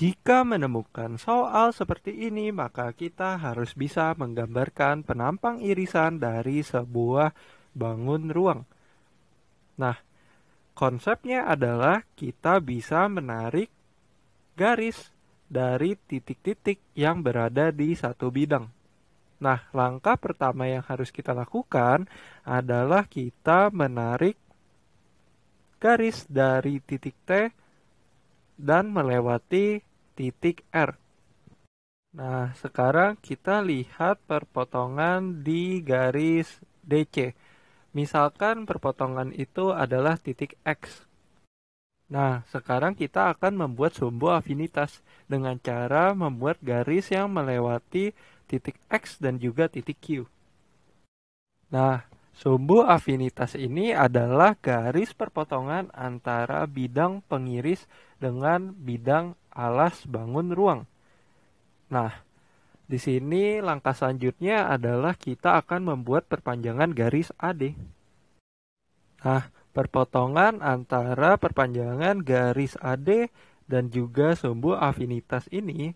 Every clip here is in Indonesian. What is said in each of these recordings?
Jika menemukan soal seperti ini, maka kita harus bisa menggambarkan penampang irisan dari sebuah bangun ruang. Nah, konsepnya adalah kita bisa menarik garis dari titik-titik yang berada di satu bidang. Nah, langkah pertama yang harus kita lakukan adalah kita menarik garis dari titik T dan melewati titik R. Nah, sekarang kita lihat perpotongan di garis DC. Misalkan perpotongan itu adalah titik X. Nah, sekarang kita akan membuat sumbu afinitas dengan cara membuat garis yang melewati titik X dan juga titik Q. Nah, sumbu afinitas ini adalah garis perpotongan antara bidang pengiris dengan bidang alas bangun ruang. Nah, di sini langkah selanjutnya adalah kita akan membuat perpanjangan garis AD. Nah, perpotongan antara perpanjangan garis AD dan juga sumbu afinitas ini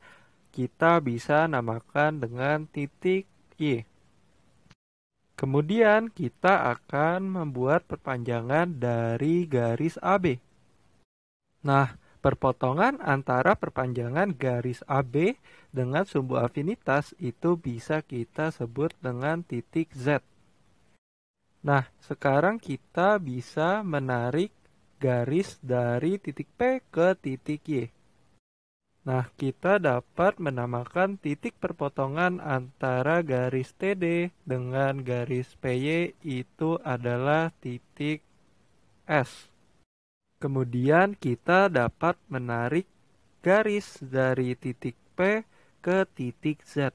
kita bisa namakan dengan titik Y. Kemudian kita akan membuat perpanjangan dari garis AB. Nah, Perpotongan antara perpanjangan garis AB dengan sumbu afinitas itu bisa kita sebut dengan titik Z. Nah, sekarang kita bisa menarik garis dari titik P ke titik Y. Nah, kita dapat menamakan titik perpotongan antara garis TD dengan garis PY itu adalah titik S. Kemudian kita dapat menarik garis dari titik P ke titik Z.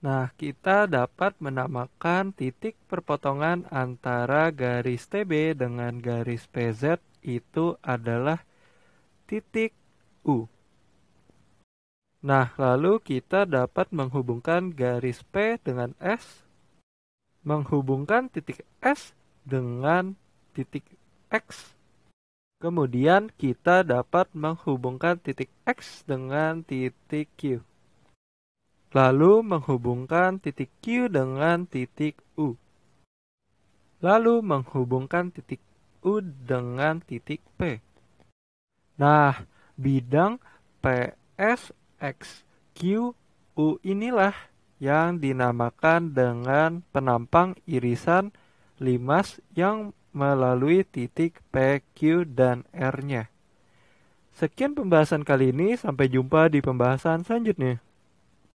Nah, kita dapat menamakan titik perpotongan antara garis TB dengan garis PZ itu adalah titik U. Nah, lalu kita dapat menghubungkan garis P dengan S, menghubungkan titik S dengan titik X Kemudian kita dapat menghubungkan titik X dengan titik Q. Lalu menghubungkan titik Q dengan titik U. Lalu menghubungkan titik U dengan titik P. Nah, bidang PS, X, Q, U inilah yang dinamakan dengan penampang irisan limas yang melalui titik P, Q, dan R-nya. Sekian pembahasan kali ini, sampai jumpa di pembahasan selanjutnya.